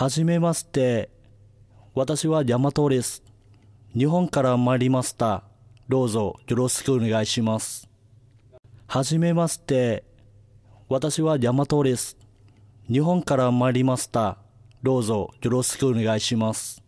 はじめまして。私はヤマトです。日本から参りました。どうぞよろしくお願いします。はじめまして。私はヤマトです。日本から参りました。どうぞよろしくお願いします。